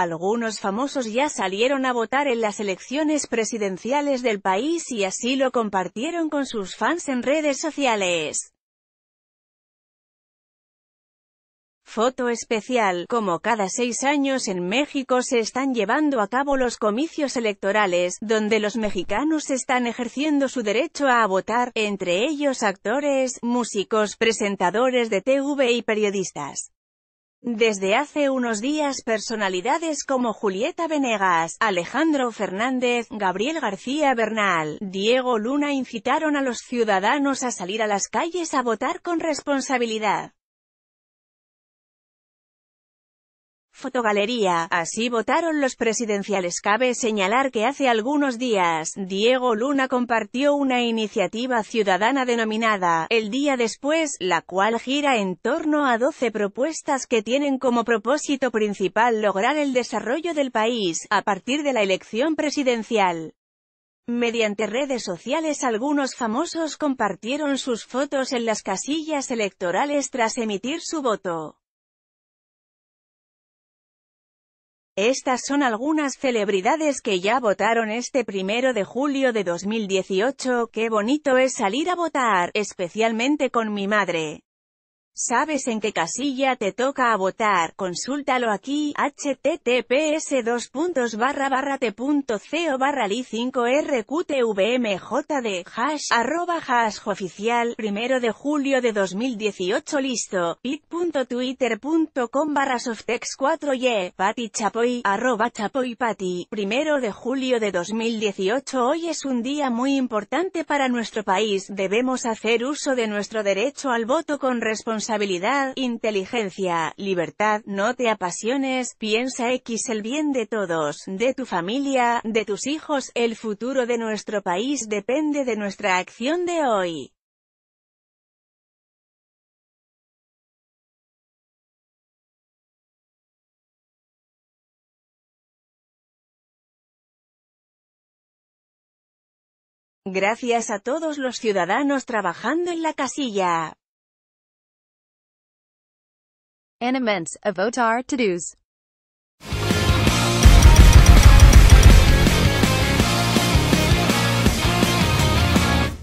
Algunos famosos ya salieron a votar en las elecciones presidenciales del país y así lo compartieron con sus fans en redes sociales. Foto especial, como cada seis años en México se están llevando a cabo los comicios electorales, donde los mexicanos están ejerciendo su derecho a votar, entre ellos actores, músicos, presentadores de TV y periodistas. Desde hace unos días personalidades como Julieta Venegas, Alejandro Fernández, Gabriel García Bernal, Diego Luna incitaron a los ciudadanos a salir a las calles a votar con responsabilidad. Fotogalería. Así votaron los presidenciales. Cabe señalar que hace algunos días, Diego Luna compartió una iniciativa ciudadana denominada El Día Después, la cual gira en torno a 12 propuestas que tienen como propósito principal lograr el desarrollo del país, a partir de la elección presidencial. Mediante redes sociales algunos famosos compartieron sus fotos en las casillas electorales tras emitir su voto. Estas son algunas celebridades que ya votaron este primero de julio de 2018. ¡Qué bonito es salir a votar! Especialmente con mi madre. ¿Sabes en qué casilla te toca a votar? Consúltalo aquí, https 2 t.co barra li 5 rqtvmjd hash, arroba hash oficial, primero de julio de 2018 listo, pit.twitter.com barra softex 4 y, pati chapoy, arroba chapoy pati, primero de julio de 2018 hoy es un día muy importante para nuestro país, debemos hacer uso de nuestro derecho al voto con responsabilidad responsabilidad, inteligencia, libertad, no te apasiones, piensa X el bien de todos, de tu familia, de tus hijos, el futuro de nuestro país depende de nuestra acción de hoy. Gracias a todos los ciudadanos trabajando en la casilla. and immense avotar to-dos.